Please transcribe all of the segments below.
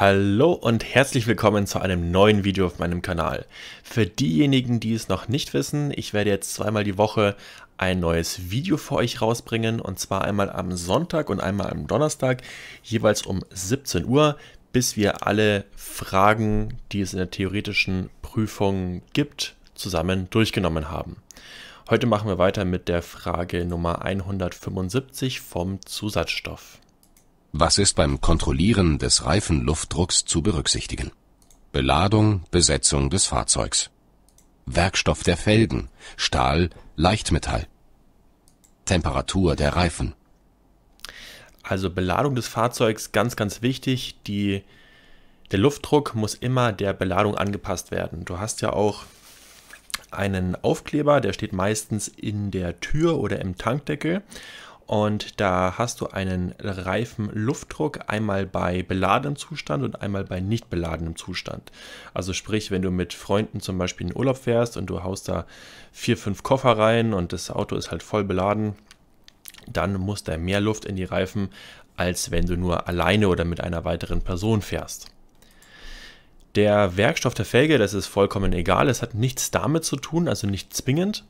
Hallo und herzlich willkommen zu einem neuen Video auf meinem Kanal. Für diejenigen, die es noch nicht wissen, ich werde jetzt zweimal die Woche ein neues Video für euch rausbringen und zwar einmal am Sonntag und einmal am Donnerstag, jeweils um 17 Uhr, bis wir alle Fragen, die es in der theoretischen Prüfung gibt, zusammen durchgenommen haben. Heute machen wir weiter mit der Frage Nummer 175 vom Zusatzstoff. Was ist beim Kontrollieren des Reifenluftdrucks zu berücksichtigen? Beladung, Besetzung des Fahrzeugs. Werkstoff der Felgen, Stahl, Leichtmetall. Temperatur der Reifen. Also Beladung des Fahrzeugs ganz, ganz wichtig. Die, der Luftdruck muss immer der Beladung angepasst werden. Du hast ja auch einen Aufkleber, der steht meistens in der Tür oder im Tankdeckel. Und da hast du einen Reifenluftdruck einmal bei beladenem Zustand und einmal bei nicht beladenem Zustand. Also sprich, wenn du mit Freunden zum Beispiel in Urlaub fährst und du haust da vier, fünf Koffer rein und das Auto ist halt voll beladen, dann muss da mehr Luft in die Reifen, als wenn du nur alleine oder mit einer weiteren Person fährst. Der Werkstoff der Felge, das ist vollkommen egal, es hat nichts damit zu tun, also nicht zwingend.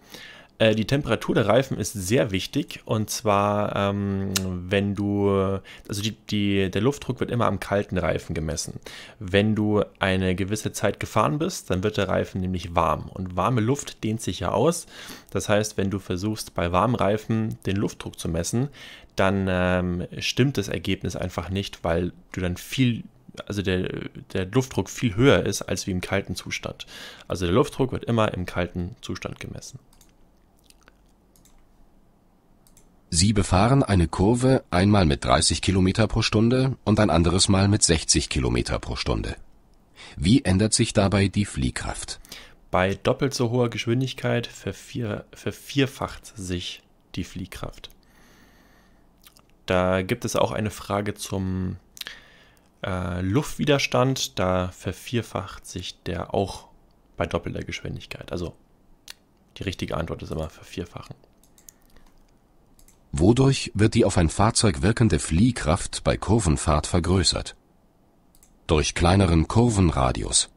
Äh, die Temperatur der Reifen ist sehr wichtig und zwar, ähm, wenn du, also die, die, der Luftdruck wird immer am kalten Reifen gemessen. Wenn du eine gewisse Zeit gefahren bist, dann wird der Reifen nämlich warm und warme Luft dehnt sich ja aus. Das heißt, wenn du versuchst, bei warmen Reifen den Luftdruck zu messen, dann ähm, stimmt das Ergebnis einfach nicht, weil du dann viel also der, der, Luftdruck viel höher ist als wie im kalten Zustand. Also der Luftdruck wird immer im kalten Zustand gemessen. Sie befahren eine Kurve einmal mit 30 km Stunde und ein anderes Mal mit 60 km Stunde. Wie ändert sich dabei die Fliehkraft? Bei doppelt so hoher Geschwindigkeit vervier vervierfacht sich die Fliehkraft. Da gibt es auch eine Frage zum äh, Luftwiderstand. Da vervierfacht sich der auch bei doppelter Geschwindigkeit. Also die richtige Antwort ist immer vervierfachen. Wodurch wird die auf ein Fahrzeug wirkende Fliehkraft bei Kurvenfahrt vergrößert? Durch kleineren Kurvenradius.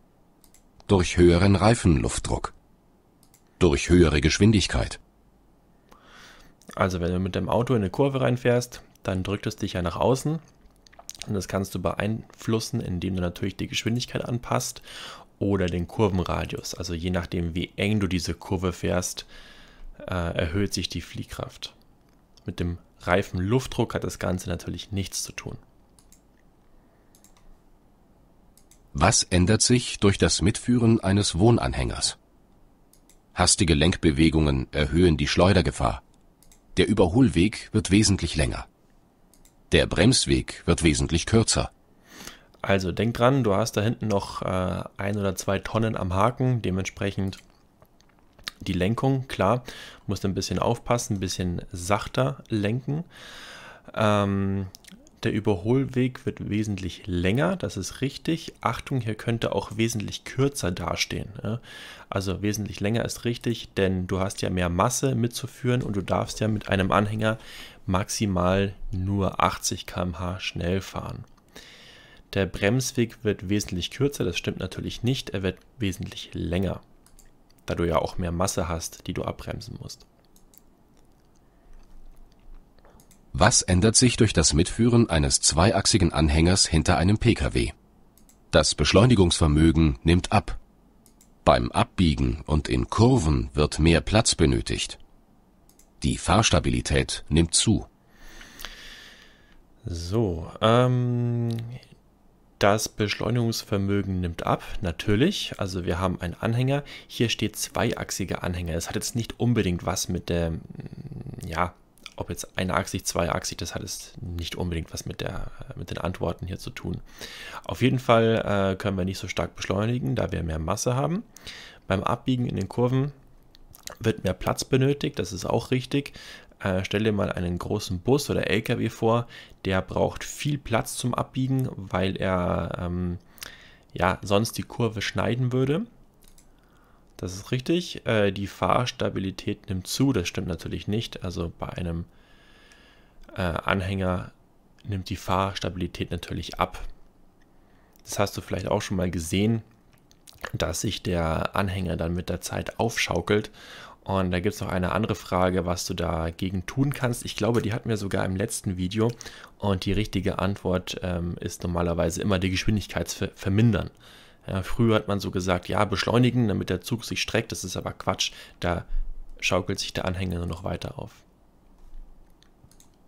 Durch höheren Reifenluftdruck. Durch höhere Geschwindigkeit. Also wenn du mit dem Auto in eine Kurve reinfährst, dann drückt es dich ja nach außen. Und das kannst du beeinflussen, indem du natürlich die Geschwindigkeit anpasst oder den Kurvenradius. Also je nachdem, wie eng du diese Kurve fährst, äh, erhöht sich die Fliehkraft. Mit dem reifen Luftdruck hat das Ganze natürlich nichts zu tun. Was ändert sich durch das Mitführen eines Wohnanhängers? Hastige Lenkbewegungen erhöhen die Schleudergefahr. Der Überholweg wird wesentlich länger. Der Bremsweg wird wesentlich kürzer. Also denk dran, du hast da hinten noch äh, ein oder zwei Tonnen am Haken, dementsprechend die Lenkung, klar, musst ein bisschen aufpassen, ein bisschen sachter lenken. Ähm, der Überholweg wird wesentlich länger, das ist richtig. Achtung, hier könnte auch wesentlich kürzer dastehen. Ja? Also wesentlich länger ist richtig, denn du hast ja mehr Masse mitzuführen und du darfst ja mit einem Anhänger maximal nur 80 km/h schnell fahren. Der Bremsweg wird wesentlich kürzer, das stimmt natürlich nicht, er wird wesentlich länger da du ja auch mehr Masse hast, die du abbremsen musst. Was ändert sich durch das Mitführen eines zweiachsigen Anhängers hinter einem Pkw? Das Beschleunigungsvermögen nimmt ab. Beim Abbiegen und in Kurven wird mehr Platz benötigt. Die Fahrstabilität nimmt zu. So, ähm, das Beschleunigungsvermögen nimmt ab, natürlich. Also wir haben einen Anhänger. Hier steht zweiachsiger Anhänger. Das hat jetzt nicht unbedingt was mit der, mm, ja, ob jetzt einachsig, zweiachsig, das hat jetzt nicht unbedingt was mit, der, mit den Antworten hier zu tun. Auf jeden Fall äh, können wir nicht so stark beschleunigen, da wir mehr Masse haben. Beim Abbiegen in den Kurven wird mehr Platz benötigt, das ist auch richtig. Äh, stell dir mal einen großen Bus oder LKW vor, der braucht viel Platz zum Abbiegen, weil er ähm, ja sonst die Kurve schneiden würde. Das ist richtig. Äh, die Fahrstabilität nimmt zu, das stimmt natürlich nicht. Also bei einem äh, Anhänger nimmt die Fahrstabilität natürlich ab. Das hast du vielleicht auch schon mal gesehen, dass sich der Anhänger dann mit der Zeit aufschaukelt und da gibt es noch eine andere Frage, was du dagegen tun kannst. Ich glaube, die hatten wir sogar im letzten Video. Und die richtige Antwort ähm, ist normalerweise immer die Geschwindigkeit Geschwindigkeitsvermindern. Ja, früher hat man so gesagt, ja, beschleunigen, damit der Zug sich streckt. Das ist aber Quatsch. Da schaukelt sich der Anhänger nur noch weiter auf.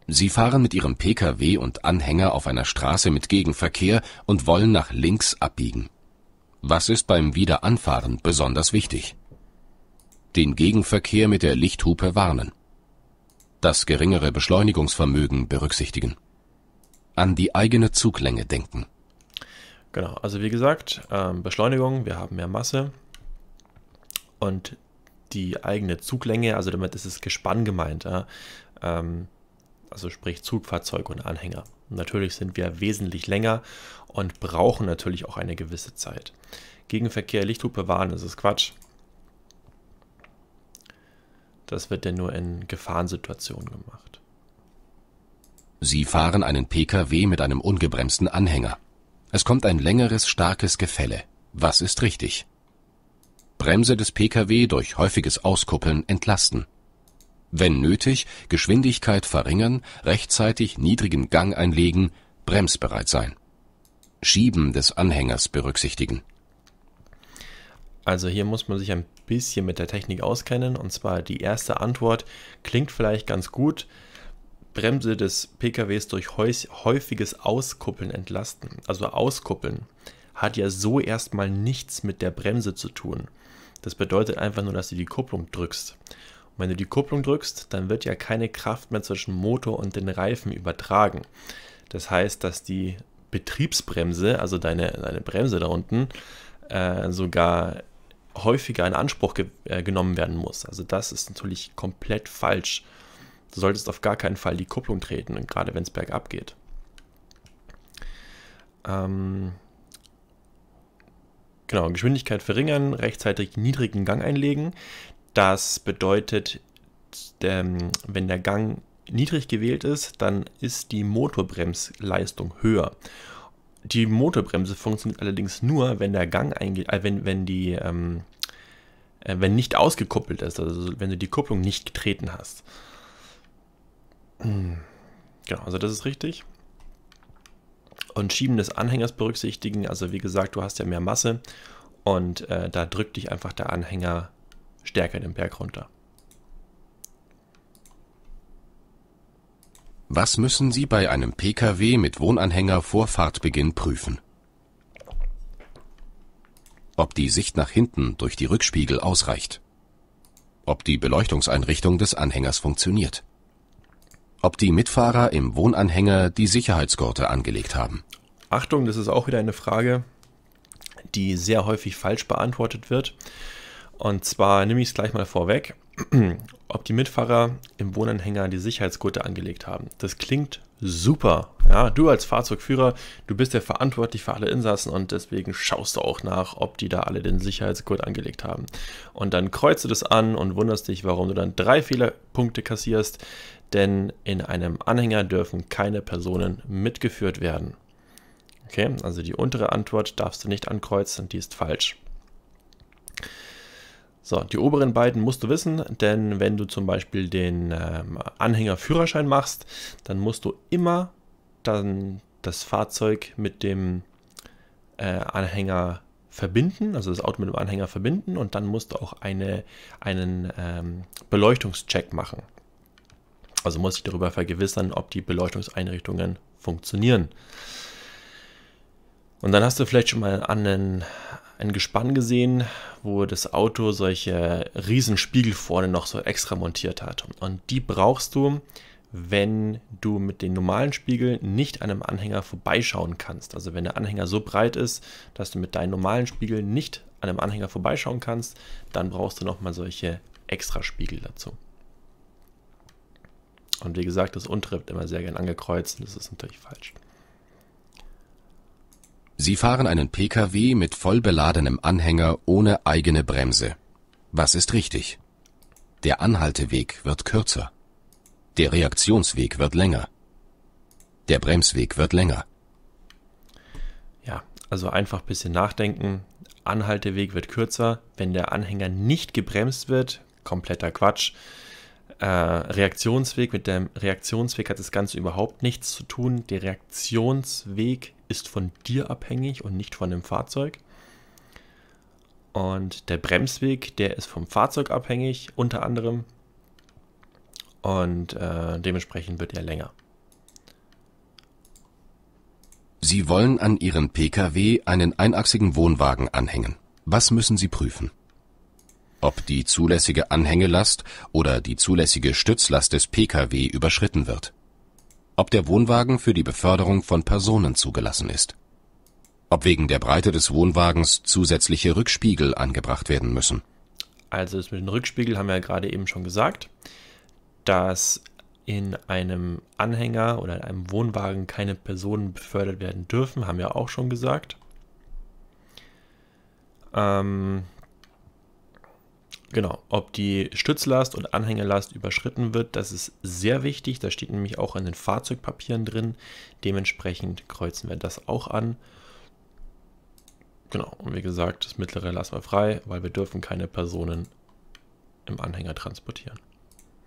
Sie fahren mit Ihrem Pkw und Anhänger auf einer Straße mit Gegenverkehr und wollen nach links abbiegen. Was ist beim Wiederanfahren besonders wichtig? den Gegenverkehr mit der Lichthupe warnen. Das geringere Beschleunigungsvermögen berücksichtigen. An die eigene Zuglänge denken. Genau, also wie gesagt, ähm, Beschleunigung, wir haben mehr Masse und die eigene Zuglänge, also damit ist es Gespann gemeint, ähm, also sprich Zugfahrzeug und Anhänger. natürlich sind wir wesentlich länger und brauchen natürlich auch eine gewisse Zeit. Gegenverkehr, Lichthupe warnen, das ist Quatsch. Das wird denn nur in Gefahrensituationen gemacht. Sie fahren einen Pkw mit einem ungebremsten Anhänger. Es kommt ein längeres, starkes Gefälle. Was ist richtig? Bremse des Pkw durch häufiges Auskuppeln entlasten. Wenn nötig, Geschwindigkeit verringern, rechtzeitig niedrigen Gang einlegen, bremsbereit sein. Schieben des Anhängers berücksichtigen. Also hier muss man sich ein bisschen mit der Technik auskennen. Und zwar die erste Antwort klingt vielleicht ganz gut. Bremse des PKWs durch häufiges Auskuppeln entlasten. Also Auskuppeln hat ja so erstmal nichts mit der Bremse zu tun. Das bedeutet einfach nur, dass du die Kupplung drückst. Und wenn du die Kupplung drückst, dann wird ja keine Kraft mehr zwischen Motor und den Reifen übertragen. Das heißt, dass die Betriebsbremse, also deine, deine Bremse da unten, äh, sogar häufiger in Anspruch ge äh, genommen werden muss. Also das ist natürlich komplett falsch. Du solltest auf gar keinen Fall die Kupplung treten, gerade wenn es bergab geht. Ähm, genau, Geschwindigkeit verringern, rechtzeitig niedrigen Gang einlegen. Das bedeutet, ähm, wenn der Gang niedrig gewählt ist, dann ist die Motorbremsleistung höher. Die Motorbremse funktioniert allerdings nur, wenn der Gang eingeht, äh, wenn, wenn die, ähm, äh, wenn nicht ausgekuppelt ist, also wenn du die Kupplung nicht getreten hast. Hm. Genau, also das ist richtig. Und Schieben des Anhängers berücksichtigen, also wie gesagt, du hast ja mehr Masse und äh, da drückt dich einfach der Anhänger stärker den Berg runter. Was müssen Sie bei einem Pkw mit Wohnanhänger vor Fahrtbeginn prüfen? Ob die Sicht nach hinten durch die Rückspiegel ausreicht. Ob die Beleuchtungseinrichtung des Anhängers funktioniert. Ob die Mitfahrer im Wohnanhänger die Sicherheitsgurte angelegt haben. Achtung, das ist auch wieder eine Frage, die sehr häufig falsch beantwortet wird. Und zwar nehme ich es gleich mal vorweg ob die Mitfahrer im Wohnanhänger die Sicherheitsgurte angelegt haben. Das klingt super. Ja, du als Fahrzeugführer, du bist ja verantwortlich für alle Insassen und deswegen schaust du auch nach, ob die da alle den Sicherheitsgurt angelegt haben. Und dann kreuzt du das an und wunderst dich, warum du dann drei Fehlerpunkte kassierst, denn in einem Anhänger dürfen keine Personen mitgeführt werden. Okay, also die untere Antwort darfst du nicht ankreuzen, die ist falsch. So, die oberen beiden musst du wissen, denn wenn du zum Beispiel den ähm, Führerschein machst, dann musst du immer dann das Fahrzeug mit dem äh, Anhänger verbinden, also das Auto mit dem Anhänger verbinden und dann musst du auch eine, einen ähm, Beleuchtungscheck machen. Also musst du dich darüber vergewissern, ob die Beleuchtungseinrichtungen funktionieren. Und dann hast du vielleicht schon mal an einen, ein Gespann gesehen, wo das Auto solche Riesenspiegel vorne noch so extra montiert hat. Und die brauchst du, wenn du mit den normalen Spiegeln nicht an einem Anhänger vorbeischauen kannst. Also wenn der Anhänger so breit ist, dass du mit deinen normalen Spiegeln nicht an einem Anhänger vorbeischauen kannst, dann brauchst du nochmal solche extra Spiegel dazu. Und wie gesagt, das untere wird immer sehr gern angekreuzt das ist natürlich falsch. Sie fahren einen Pkw mit voll beladenem Anhänger ohne eigene Bremse. Was ist richtig? Der Anhalteweg wird kürzer. Der Reaktionsweg wird länger. Der Bremsweg wird länger. Ja, also einfach ein bisschen nachdenken. Anhalteweg wird kürzer. Wenn der Anhänger nicht gebremst wird, kompletter Quatsch. Äh, Reaktionsweg, mit dem Reaktionsweg hat das Ganze überhaupt nichts zu tun. Der Reaktionsweg ist von dir abhängig und nicht von dem Fahrzeug. Und der Bremsweg, der ist vom Fahrzeug abhängig, unter anderem. Und äh, dementsprechend wird er länger. Sie wollen an Ihren Pkw einen einachsigen Wohnwagen anhängen. Was müssen Sie prüfen? Ob die zulässige Anhängelast oder die zulässige Stützlast des Pkw überschritten wird ob der Wohnwagen für die Beförderung von Personen zugelassen ist. Ob wegen der Breite des Wohnwagens zusätzliche Rückspiegel angebracht werden müssen. Also das mit dem Rückspiegel haben wir ja gerade eben schon gesagt, dass in einem Anhänger oder in einem Wohnwagen keine Personen befördert werden dürfen, haben wir auch schon gesagt. Ähm, Genau, ob die Stützlast und Anhängerlast überschritten wird, das ist sehr wichtig. Das steht nämlich auch in den Fahrzeugpapieren drin. Dementsprechend kreuzen wir das auch an. Genau, und wie gesagt, das mittlere lassen wir frei, weil wir dürfen keine Personen im Anhänger transportieren.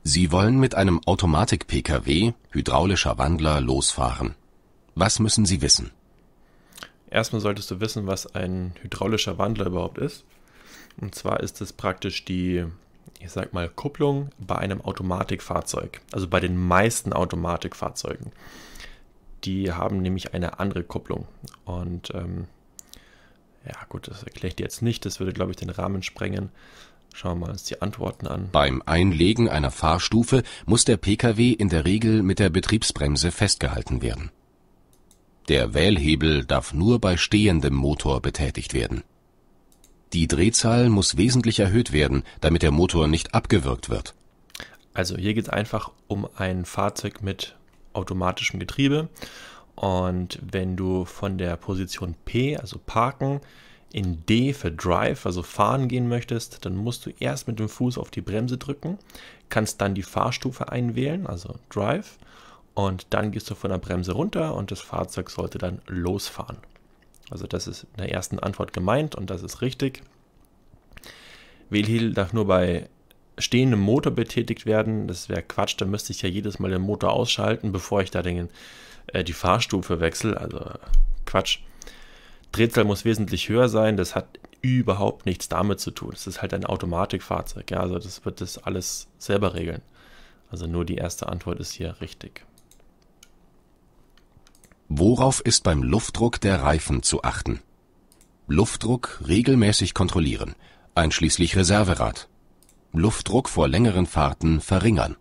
Sie wollen mit einem Automatik-Pkw, hydraulischer Wandler, losfahren. Was müssen Sie wissen? Erstmal solltest du wissen, was ein hydraulischer Wandler überhaupt ist. Und zwar ist es praktisch die, ich sag mal, Kupplung bei einem Automatikfahrzeug. Also bei den meisten Automatikfahrzeugen. Die haben nämlich eine andere Kupplung. Und ähm, ja, gut, das erkläre ich dir jetzt nicht. Das würde, glaube ich, den Rahmen sprengen. Schauen wir uns die Antworten an. Beim Einlegen einer Fahrstufe muss der Pkw in der Regel mit der Betriebsbremse festgehalten werden. Der Wählhebel darf nur bei stehendem Motor betätigt werden. Die Drehzahl muss wesentlich erhöht werden, damit der Motor nicht abgewirkt wird. Also hier geht es einfach um ein Fahrzeug mit automatischem Getriebe. Und wenn du von der Position P, also Parken, in D für Drive, also fahren gehen möchtest, dann musst du erst mit dem Fuß auf die Bremse drücken, kannst dann die Fahrstufe einwählen, also Drive, und dann gehst du von der Bremse runter und das Fahrzeug sollte dann losfahren. Also das ist in der ersten Antwort gemeint und das ist richtig. Wheelheel darf nur bei stehendem Motor betätigt werden. Das wäre Quatsch, da müsste ich ja jedes Mal den Motor ausschalten, bevor ich da den, äh, die Fahrstufe wechsle. Also äh, Quatsch. Drehzahl muss wesentlich höher sein. Das hat überhaupt nichts damit zu tun. Es ist halt ein Automatikfahrzeug. Ja, also das wird das alles selber regeln. Also nur die erste Antwort ist hier richtig. Worauf ist beim Luftdruck der Reifen zu achten? Luftdruck regelmäßig kontrollieren, einschließlich Reserverad. Luftdruck vor längeren Fahrten verringern.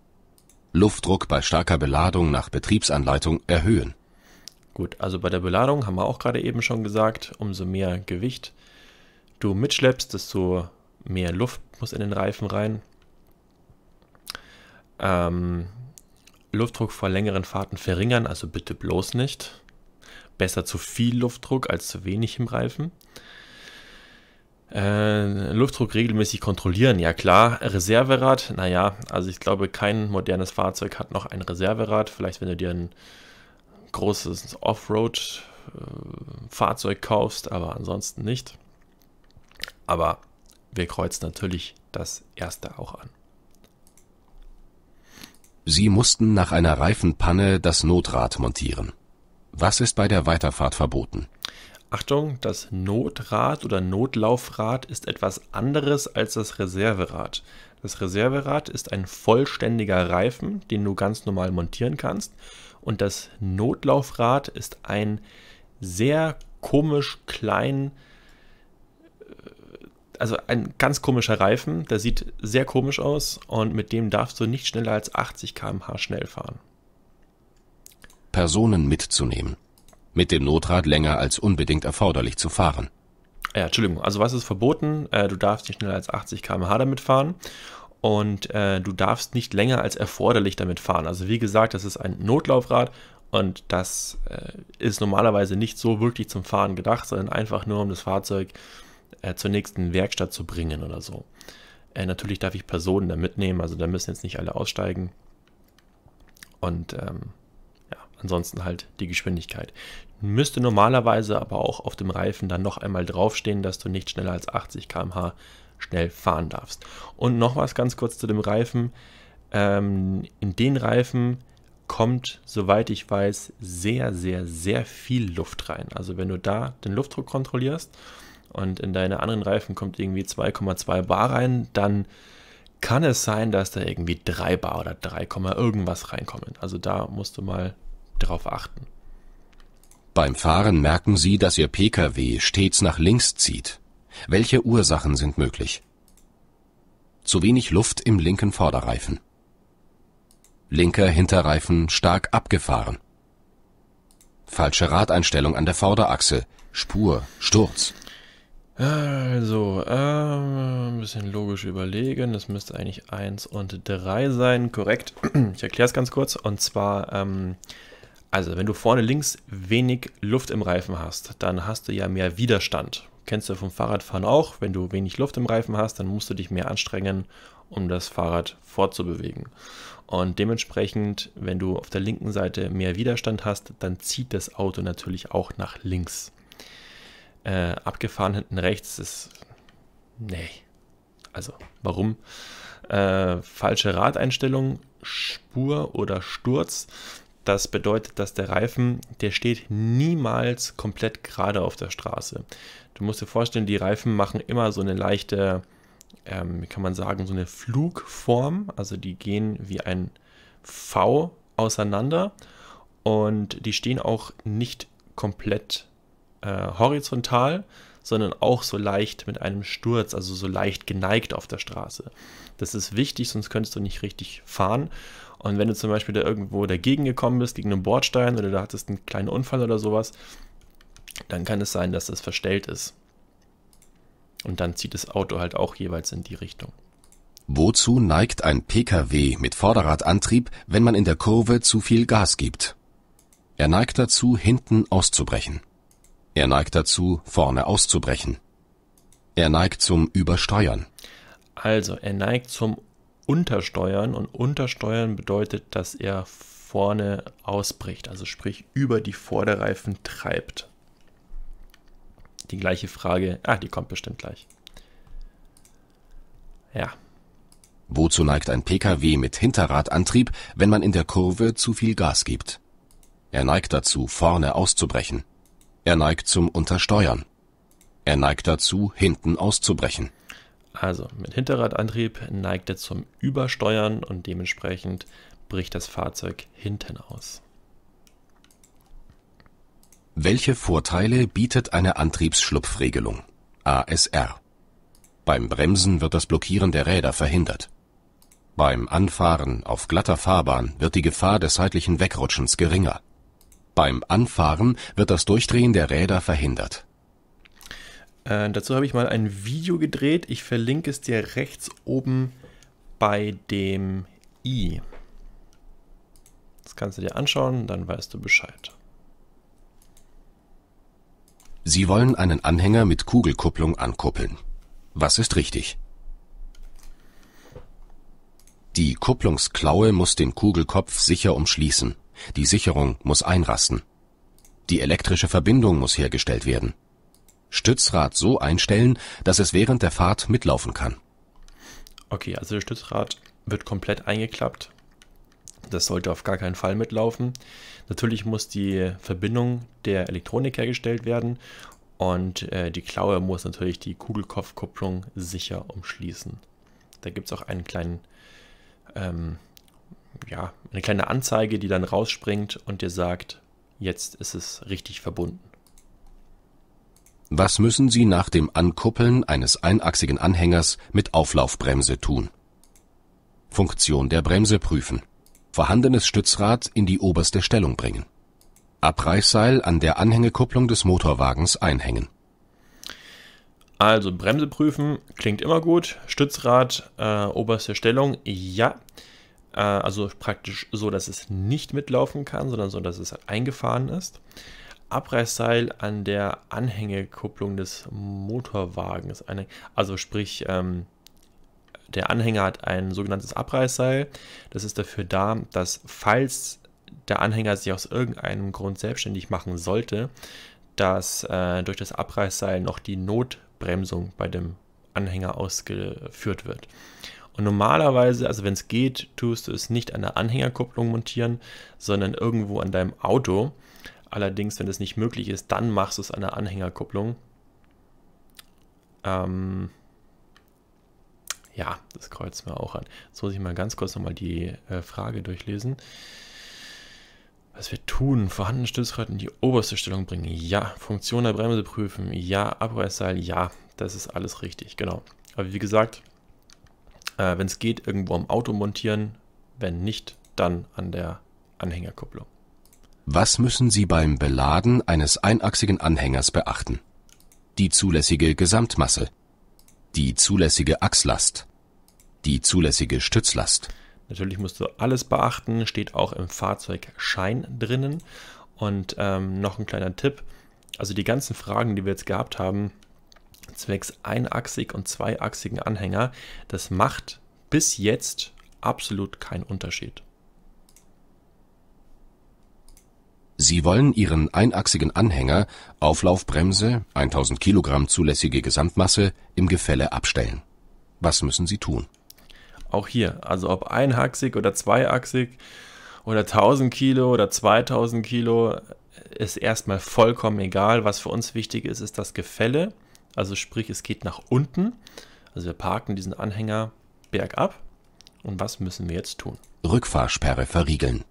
Luftdruck bei starker Beladung nach Betriebsanleitung erhöhen. Gut, also bei der Beladung haben wir auch gerade eben schon gesagt, umso mehr Gewicht du mitschleppst, desto mehr Luft muss in den Reifen rein. Ähm, Luftdruck vor längeren Fahrten verringern, also bitte bloß nicht. Besser zu viel Luftdruck als zu wenig im Reifen. Äh, Luftdruck regelmäßig kontrollieren, ja klar. Reserverad, naja, also ich glaube, kein modernes Fahrzeug hat noch ein Reserverad. Vielleicht, wenn du dir ein großes Offroad-Fahrzeug äh, kaufst, aber ansonsten nicht. Aber wir kreuzen natürlich das erste auch an. Sie mussten nach einer Reifenpanne das Notrad montieren. Was ist bei der Weiterfahrt verboten? Achtung, das Notrad oder Notlaufrad ist etwas anderes als das Reserverad. Das Reserverad ist ein vollständiger Reifen, den du ganz normal montieren kannst. Und das Notlaufrad ist ein sehr komisch klein also ein ganz komischer Reifen, der sieht sehr komisch aus und mit dem darfst du nicht schneller als 80 km/h schnell fahren. Personen mitzunehmen. Mit dem Notrad länger als unbedingt erforderlich zu fahren. Ja, Entschuldigung, also was ist verboten? Äh, du darfst nicht schneller als 80 km/h damit fahren und äh, du darfst nicht länger als erforderlich damit fahren. Also wie gesagt, das ist ein Notlaufrad und das äh, ist normalerweise nicht so wirklich zum Fahren gedacht, sondern einfach nur um das Fahrzeug äh, zur nächsten Werkstatt zu bringen oder so. Äh, natürlich darf ich Personen da mitnehmen, also da müssen jetzt nicht alle aussteigen. Und ähm, ja, ansonsten halt die Geschwindigkeit. Müsste normalerweise aber auch auf dem Reifen dann noch einmal draufstehen, dass du nicht schneller als 80 km/h schnell fahren darfst. Und noch was ganz kurz zu dem Reifen. Ähm, in den Reifen kommt, soweit ich weiß, sehr, sehr, sehr viel Luft rein. Also wenn du da den Luftdruck kontrollierst und in deine anderen Reifen kommt irgendwie 2,2 Bar rein, dann kann es sein, dass da irgendwie 3 Bar oder 3, irgendwas reinkommen. Also da musst du mal drauf achten. Beim Fahren merken Sie, dass Ihr Pkw stets nach links zieht. Welche Ursachen sind möglich? Zu wenig Luft im linken Vorderreifen. Linker Hinterreifen stark abgefahren. Falsche Radeinstellung an der Vorderachse. Spur, Sturz. Also, ähm, ein bisschen logisch überlegen. Das müsste eigentlich 1 und 3 sein, korrekt. Ich erkläre es ganz kurz. Und zwar, ähm, also wenn du vorne links wenig Luft im Reifen hast, dann hast du ja mehr Widerstand. Kennst du vom Fahrradfahren auch. Wenn du wenig Luft im Reifen hast, dann musst du dich mehr anstrengen, um das Fahrrad fortzubewegen. Und dementsprechend, wenn du auf der linken Seite mehr Widerstand hast, dann zieht das Auto natürlich auch nach links. Äh, abgefahren hinten rechts ist. Nee. Also, warum? Äh, falsche Radeinstellung, Spur oder Sturz. Das bedeutet, dass der Reifen, der steht niemals komplett gerade auf der Straße. Du musst dir vorstellen, die Reifen machen immer so eine leichte, ähm, kann man sagen, so eine Flugform. Also die gehen wie ein V auseinander und die stehen auch nicht komplett äh, horizontal, sondern auch so leicht mit einem Sturz, also so leicht geneigt auf der Straße. Das ist wichtig, sonst könntest du nicht richtig fahren. Und wenn du zum Beispiel da irgendwo dagegen gekommen bist, gegen einen Bordstein oder da hattest einen kleinen Unfall oder sowas, dann kann es sein, dass das verstellt ist. Und dann zieht das Auto halt auch jeweils in die Richtung. Wozu neigt ein Pkw mit Vorderradantrieb, wenn man in der Kurve zu viel Gas gibt? Er neigt dazu, hinten auszubrechen. Er neigt dazu, vorne auszubrechen. Er neigt zum Übersteuern. Also, er neigt zum Untersteuern und Untersteuern bedeutet, dass er vorne ausbricht, also sprich über die Vorderreifen treibt. Die gleiche Frage, ah, die kommt bestimmt gleich. Ja. Wozu neigt ein Pkw mit Hinterradantrieb, wenn man in der Kurve zu viel Gas gibt? Er neigt dazu, vorne auszubrechen. Er neigt zum Untersteuern. Er neigt dazu, hinten auszubrechen. Also mit Hinterradantrieb neigt er zum Übersteuern und dementsprechend bricht das Fahrzeug hinten aus. Welche Vorteile bietet eine Antriebsschlupfregelung? ASR. Beim Bremsen wird das Blockieren der Räder verhindert. Beim Anfahren auf glatter Fahrbahn wird die Gefahr des seitlichen Wegrutschens geringer. Beim Anfahren wird das Durchdrehen der Räder verhindert. Äh, dazu habe ich mal ein Video gedreht. Ich verlinke es dir rechts oben bei dem i. Das kannst du dir anschauen, dann weißt du Bescheid. Sie wollen einen Anhänger mit Kugelkupplung ankuppeln. Was ist richtig? Die Kupplungsklaue muss den Kugelkopf sicher umschließen. Die Sicherung muss einrasten. Die elektrische Verbindung muss hergestellt werden. Stützrad so einstellen, dass es während der Fahrt mitlaufen kann. Okay, also das Stützrad wird komplett eingeklappt. Das sollte auf gar keinen Fall mitlaufen. Natürlich muss die Verbindung der Elektronik hergestellt werden und äh, die Klaue muss natürlich die Kugelkopfkupplung sicher umschließen. Da gibt es auch einen kleinen ähm, ja, eine kleine Anzeige, die dann rausspringt und dir sagt, jetzt ist es richtig verbunden. Was müssen Sie nach dem Ankuppeln eines einachsigen Anhängers mit Auflaufbremse tun? Funktion der Bremse prüfen. Vorhandenes Stützrad in die oberste Stellung bringen. Abreißseil an der Anhängekupplung des Motorwagens einhängen. Also Bremse prüfen klingt immer gut. Stützrad, äh, oberste Stellung, ja. Äh, also praktisch so, dass es nicht mitlaufen kann, sondern so, dass es eingefahren ist. Abreißseil an der Anhängekupplung des Motorwagens. also sprich, ähm, der Anhänger hat ein sogenanntes Abreißseil. Das ist dafür da, dass falls der Anhänger sich aus irgendeinem Grund selbstständig machen sollte, dass äh, durch das Abreißseil noch die Notbremsung bei dem Anhänger ausgeführt wird. Und normalerweise, also wenn es geht, tust du es nicht an der Anhängerkupplung montieren, sondern irgendwo an deinem Auto. Allerdings, wenn es nicht möglich ist, dann machst du es an der Anhängerkupplung. Ähm ja, das kreuzen wir auch an. Jetzt muss ich mal ganz kurz nochmal die äh, Frage durchlesen. Was wir tun, vorhandene Stützrad in die oberste Stellung bringen. Ja, Funktion der Bremse prüfen. Ja, Abreißseil. Ja, das ist alles richtig, genau. Aber wie gesagt, äh, wenn es geht, irgendwo am Auto montieren. Wenn nicht, dann an der Anhängerkupplung. Was müssen Sie beim Beladen eines einachsigen Anhängers beachten? Die zulässige Gesamtmasse, die zulässige Achslast, die zulässige Stützlast. Natürlich musst du alles beachten, steht auch im Fahrzeugschein drinnen. Und ähm, noch ein kleiner Tipp, also die ganzen Fragen, die wir jetzt gehabt haben, zwecks einachsig und zweiachsigen Anhänger, das macht bis jetzt absolut keinen Unterschied. Sie wollen Ihren einachsigen Anhänger, Auflaufbremse, 1000 Kilogramm zulässige Gesamtmasse, im Gefälle abstellen. Was müssen Sie tun? Auch hier, also ob einachsig oder zweiachsig oder 1000 Kilo oder 2000 Kilo, ist erstmal vollkommen egal. Was für uns wichtig ist, ist das Gefälle. Also sprich, es geht nach unten. Also wir parken diesen Anhänger bergab. Und was müssen wir jetzt tun? Rückfahrsperre verriegeln.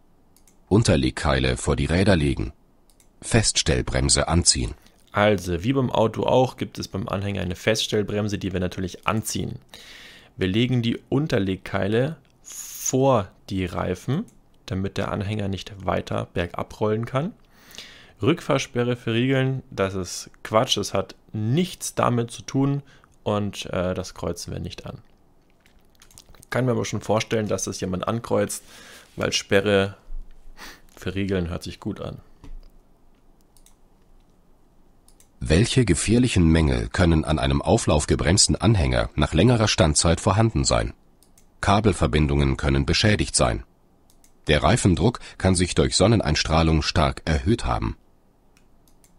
Unterlegkeile vor die Räder legen. Feststellbremse anziehen. Also, wie beim Auto auch, gibt es beim Anhänger eine Feststellbremse, die wir natürlich anziehen. Wir legen die Unterlegkeile vor die Reifen, damit der Anhänger nicht weiter bergab rollen kann. Rückfahrsperre verriegeln, das ist Quatsch, das hat nichts damit zu tun und äh, das kreuzen wir nicht an. Kann mir aber schon vorstellen, dass das jemand ankreuzt, weil Sperre verriegeln hört sich gut an. Welche gefährlichen Mängel können an einem auflaufgebremsten Anhänger nach längerer Standzeit vorhanden sein? Kabelverbindungen können beschädigt sein. Der Reifendruck kann sich durch Sonneneinstrahlung stark erhöht haben.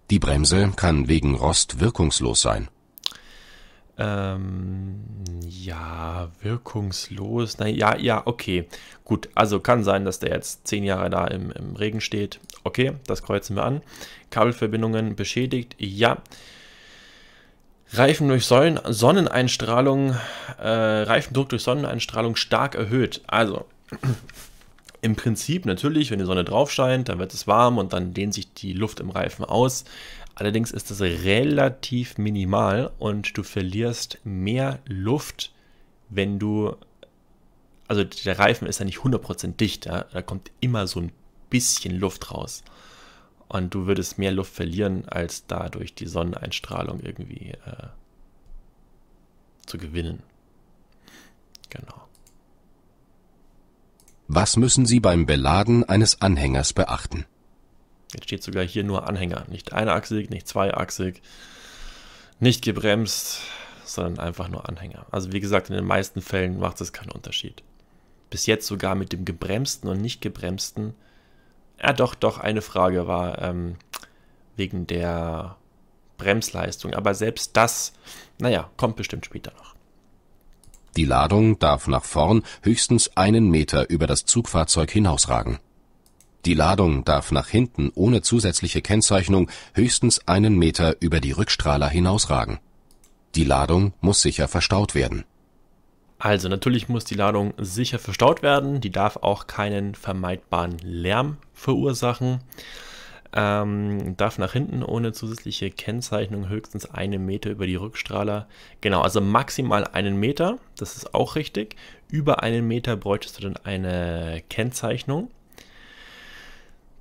Die Bremse kann wegen Rost wirkungslos sein. Ähm, ja, wirkungslos. Na ja, ja, okay. Gut, also kann sein, dass der jetzt zehn Jahre da im, im Regen steht. Okay, das kreuzen wir an. Kabelverbindungen beschädigt. Ja. Reifen durch Sonnen Sonneneinstrahlung, äh, Reifendruck durch Sonneneinstrahlung stark erhöht. Also, im Prinzip natürlich, wenn die Sonne drauf scheint, dann wird es warm und dann dehnt sich die Luft im Reifen aus. Allerdings ist das relativ minimal und du verlierst mehr Luft, wenn du, also der Reifen ist ja nicht 100% dicht, ja? da kommt immer so ein bisschen Luft raus. Und du würdest mehr Luft verlieren, als dadurch die Sonneneinstrahlung irgendwie äh, zu gewinnen. Genau. Was müssen Sie beim Beladen eines Anhängers beachten? Jetzt steht sogar hier nur Anhänger. Nicht einachsig, nicht zweiachsig, nicht gebremst, sondern einfach nur Anhänger. Also wie gesagt, in den meisten Fällen macht es keinen Unterschied. Bis jetzt sogar mit dem gebremsten und nicht gebremsten. Ja doch, doch, eine Frage war ähm, wegen der Bremsleistung. Aber selbst das, naja, kommt bestimmt später noch. Die Ladung darf nach vorn höchstens einen Meter über das Zugfahrzeug hinausragen. Die Ladung darf nach hinten ohne zusätzliche Kennzeichnung höchstens einen Meter über die Rückstrahler hinausragen. Die Ladung muss sicher verstaut werden. Also natürlich muss die Ladung sicher verstaut werden, die darf auch keinen vermeidbaren Lärm verursachen. Ähm, darf nach hinten ohne zusätzliche Kennzeichnung höchstens einen Meter über die Rückstrahler. Genau, also maximal einen Meter, das ist auch richtig. Über einen Meter bräuchtest du dann eine Kennzeichnung.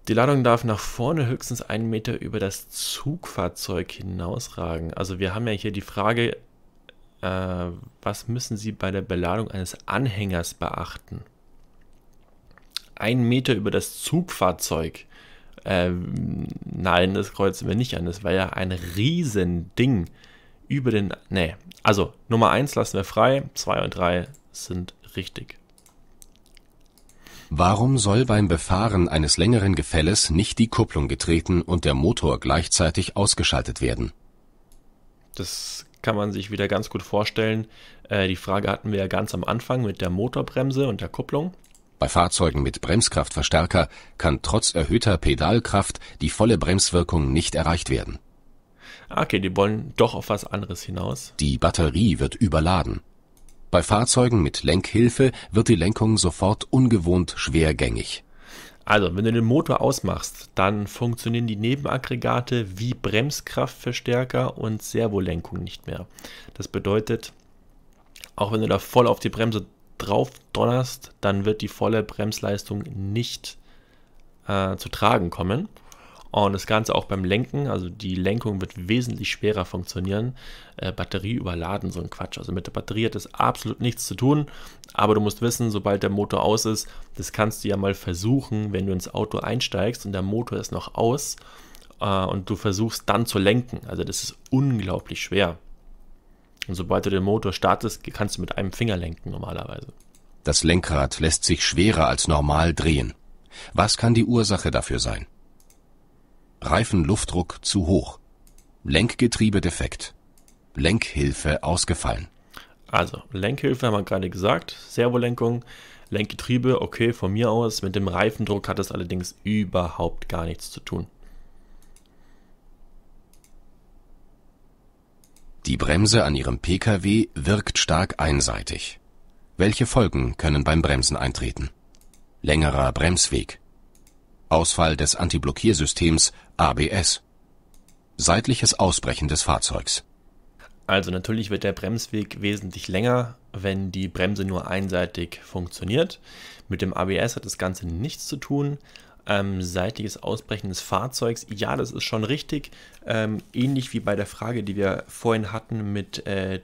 Die Ladung darf nach vorne höchstens einen Meter über das Zugfahrzeug hinausragen. Also wir haben ja hier die Frage, äh, was müssen Sie bei der Beladung eines Anhängers beachten? Ein Meter über das Zugfahrzeug. Ähm, nein, das kreuzen wir nicht an. Das war ja ein Riesending über den... Nee, also Nummer 1 lassen wir frei, 2 und 3 sind richtig. Warum soll beim Befahren eines längeren Gefälles nicht die Kupplung getreten und der Motor gleichzeitig ausgeschaltet werden? Das kann man sich wieder ganz gut vorstellen. Äh, die Frage hatten wir ja ganz am Anfang mit der Motorbremse und der Kupplung. Bei Fahrzeugen mit Bremskraftverstärker kann trotz erhöhter Pedalkraft die volle Bremswirkung nicht erreicht werden. Okay, die wollen doch auf was anderes hinaus. Die Batterie wird überladen. Bei Fahrzeugen mit Lenkhilfe wird die Lenkung sofort ungewohnt schwergängig. Also, wenn du den Motor ausmachst, dann funktionieren die Nebenaggregate wie Bremskraftverstärker und Servolenkung nicht mehr. Das bedeutet, auch wenn du da voll auf die Bremse drauf donnerst, dann wird die volle Bremsleistung nicht äh, zu tragen kommen. Und das Ganze auch beim Lenken, also die Lenkung wird wesentlich schwerer funktionieren. Äh, Batterie überladen, so ein Quatsch. Also mit der Batterie hat das absolut nichts zu tun. Aber du musst wissen, sobald der Motor aus ist, das kannst du ja mal versuchen, wenn du ins Auto einsteigst und der Motor ist noch aus äh, und du versuchst dann zu lenken. Also das ist unglaublich schwer. Und sobald du den Motor startest, kannst du mit einem Finger lenken normalerweise. Das Lenkrad lässt sich schwerer als normal drehen. Was kann die Ursache dafür sein? Reifenluftdruck zu hoch. Lenkgetriebe defekt. Lenkhilfe ausgefallen. Also, Lenkhilfe haben wir gerade gesagt, Servolenkung, Lenkgetriebe, okay, von mir aus. Mit dem Reifendruck hat das allerdings überhaupt gar nichts zu tun. Die Bremse an ihrem Pkw wirkt stark einseitig. Welche Folgen können beim Bremsen eintreten? Längerer Bremsweg. Ausfall des Antiblockiersystems ABS. Seitliches Ausbrechen des Fahrzeugs. Also natürlich wird der Bremsweg wesentlich länger, wenn die Bremse nur einseitig funktioniert. Mit dem ABS hat das Ganze nichts zu tun, ähm, seitiges Ausbrechen des Fahrzeugs. Ja, das ist schon richtig. Ähm, ähnlich wie bei der Frage, die wir vorhin hatten mit äh,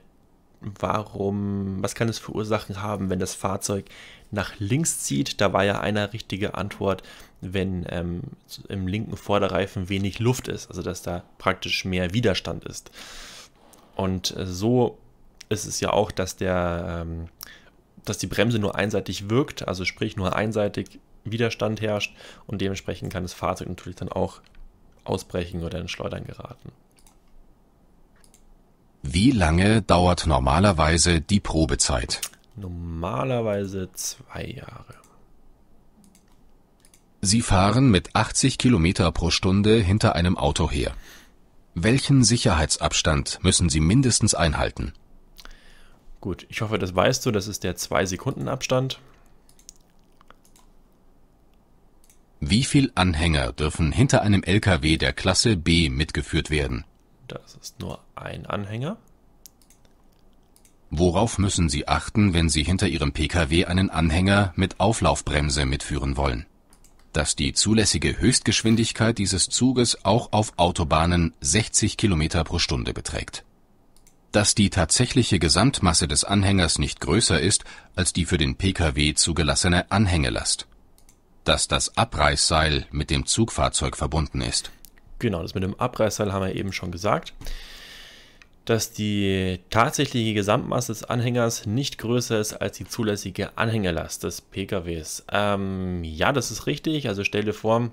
warum, was kann es für Ursachen haben, wenn das Fahrzeug nach links zieht? Da war ja eine richtige Antwort, wenn ähm, im linken Vorderreifen wenig Luft ist, also dass da praktisch mehr Widerstand ist. Und äh, so ist es ja auch, dass der, ähm, dass die Bremse nur einseitig wirkt, also sprich nur einseitig Widerstand herrscht und dementsprechend kann das Fahrzeug natürlich dann auch ausbrechen oder in Schleudern geraten. Wie lange dauert normalerweise die Probezeit? Normalerweise zwei Jahre. Sie fahren mit 80 Kilometer pro Stunde hinter einem Auto her. Welchen Sicherheitsabstand müssen Sie mindestens einhalten? Gut, ich hoffe, das weißt du. Das ist der 2-Sekunden-Abstand. Wie viel Anhänger dürfen hinter einem LKW der Klasse B mitgeführt werden? Das ist nur ein Anhänger. Worauf müssen Sie achten, wenn Sie hinter Ihrem Pkw einen Anhänger mit Auflaufbremse mitführen wollen? Dass die zulässige Höchstgeschwindigkeit dieses Zuges auch auf Autobahnen 60 km pro Stunde beträgt. Dass die tatsächliche Gesamtmasse des Anhängers nicht größer ist als die für den Pkw zugelassene Anhängelast dass das Abreißseil mit dem Zugfahrzeug verbunden ist. Genau, das mit dem Abreißseil haben wir eben schon gesagt. Dass die tatsächliche Gesamtmasse des Anhängers nicht größer ist als die zulässige Anhängerlast des PKWs. Ähm, ja, das ist richtig. Also stell dir vor,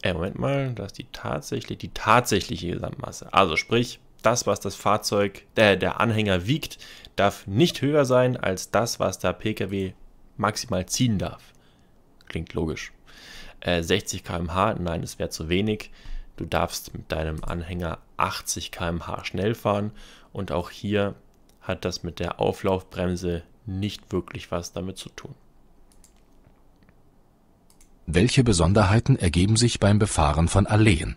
ey, äh, Moment mal, dass die tatsächlich die tatsächliche Gesamtmasse. Also sprich, das, was das Fahrzeug, äh, der Anhänger wiegt, darf nicht höher sein als das, was der PKW maximal ziehen darf klingt logisch. Äh, 60 km/h, nein, das wäre zu wenig. Du darfst mit deinem Anhänger 80 km/h schnell fahren und auch hier hat das mit der Auflaufbremse nicht wirklich was damit zu tun. Welche Besonderheiten ergeben sich beim Befahren von Alleen?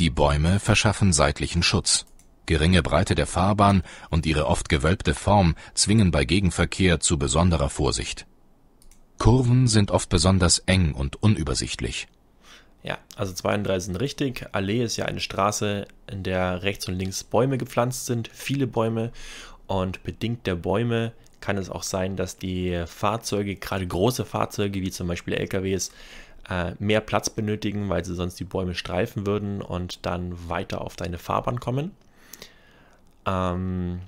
Die Bäume verschaffen seitlichen Schutz. Geringe Breite der Fahrbahn und ihre oft gewölbte Form zwingen bei Gegenverkehr zu besonderer Vorsicht. Kurven sind oft besonders eng und unübersichtlich. Ja, also 32 sind richtig. Allee ist ja eine Straße, in der rechts und links Bäume gepflanzt sind, viele Bäume. Und bedingt der Bäume kann es auch sein, dass die Fahrzeuge, gerade große Fahrzeuge wie zum Beispiel LKWs, äh, mehr Platz benötigen, weil sie sonst die Bäume streifen würden und dann weiter auf deine Fahrbahn kommen. Ähm,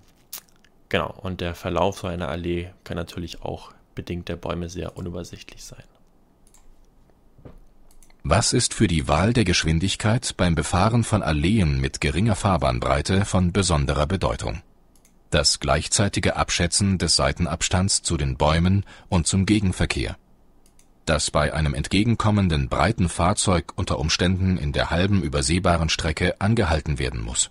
genau, und der Verlauf so einer Allee kann natürlich auch bedingt der Bäume sehr unübersichtlich sein. Was ist für die Wahl der Geschwindigkeit beim Befahren von Alleen mit geringer Fahrbahnbreite von besonderer Bedeutung? Das gleichzeitige Abschätzen des Seitenabstands zu den Bäumen und zum Gegenverkehr. Dass bei einem entgegenkommenden breiten Fahrzeug unter Umständen in der halben übersehbaren Strecke angehalten werden muss.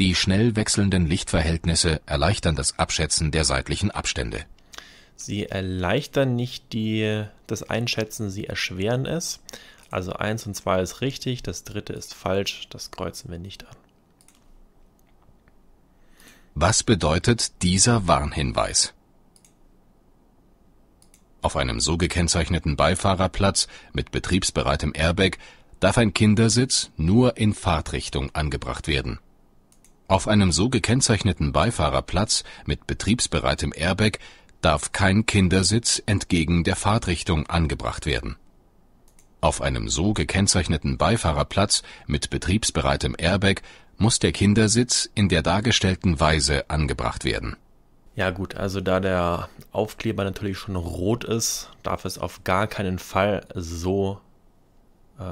Die schnell wechselnden Lichtverhältnisse erleichtern das Abschätzen der seitlichen Abstände. Sie erleichtern nicht die, das Einschätzen, sie erschweren es. Also 1 und 2 ist richtig, das dritte ist falsch, das kreuzen wir nicht an. Was bedeutet dieser Warnhinweis? Auf einem so gekennzeichneten Beifahrerplatz mit betriebsbereitem Airbag darf ein Kindersitz nur in Fahrtrichtung angebracht werden. Auf einem so gekennzeichneten Beifahrerplatz mit betriebsbereitem Airbag darf kein Kindersitz entgegen der Fahrtrichtung angebracht werden. Auf einem so gekennzeichneten Beifahrerplatz mit betriebsbereitem Airbag muss der Kindersitz in der dargestellten Weise angebracht werden. Ja gut, also da der Aufkleber natürlich schon rot ist, darf es auf gar keinen Fall so, äh,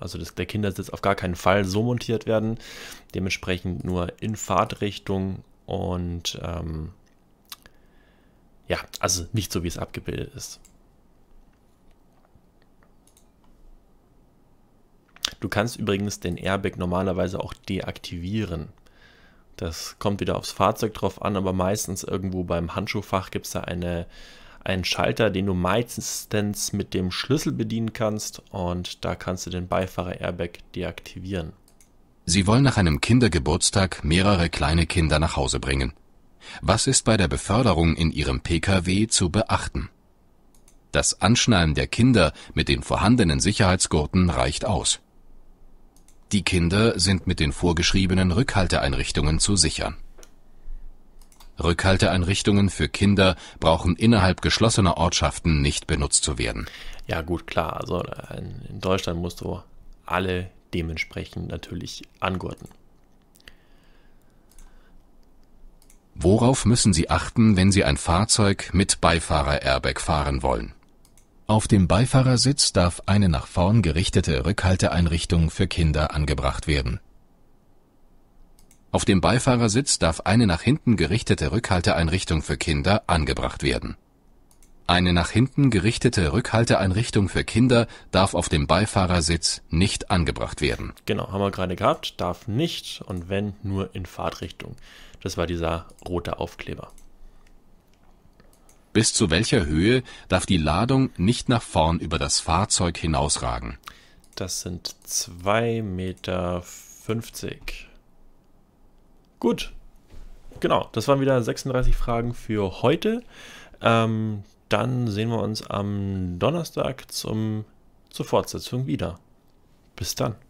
also das, der Kindersitz auf gar keinen Fall so montiert werden. Dementsprechend nur in Fahrtrichtung und ähm, ja, also nicht so, wie es abgebildet ist. Du kannst übrigens den Airbag normalerweise auch deaktivieren. Das kommt wieder aufs Fahrzeug drauf an, aber meistens irgendwo beim Handschuhfach gibt es da eine, einen Schalter, den du meistens mit dem Schlüssel bedienen kannst und da kannst du den Beifahrer-Airbag deaktivieren. Sie wollen nach einem Kindergeburtstag mehrere kleine Kinder nach Hause bringen. Was ist bei der Beförderung in Ihrem Pkw zu beachten? Das Anschnallen der Kinder mit den vorhandenen Sicherheitsgurten reicht aus. Die Kinder sind mit den vorgeschriebenen Rückhalteeinrichtungen zu sichern. Rückhalteeinrichtungen für Kinder brauchen innerhalb geschlossener Ortschaften nicht benutzt zu werden. Ja, gut, klar. Also äh, in Deutschland musst du alle dementsprechend natürlich angurten. Worauf müssen Sie achten, wenn Sie ein Fahrzeug mit Beifahrer-Airbag fahren wollen? Auf dem Beifahrersitz darf eine nach vorn gerichtete Rückhalteeinrichtung für Kinder angebracht werden. Auf dem Beifahrersitz darf eine nach hinten gerichtete Rückhalteeinrichtung für Kinder angebracht werden. Eine nach hinten gerichtete Rückhalteeinrichtung für Kinder darf auf dem Beifahrersitz nicht angebracht werden. Genau, haben wir gerade gehabt, darf nicht und wenn nur in Fahrtrichtung. Das war dieser rote Aufkleber. Bis zu welcher Höhe darf die Ladung nicht nach vorn über das Fahrzeug hinausragen? Das sind 2,50 Meter. Gut. Genau, das waren wieder 36 Fragen für heute. Ähm, dann sehen wir uns am Donnerstag zum, zur Fortsetzung wieder. Bis dann.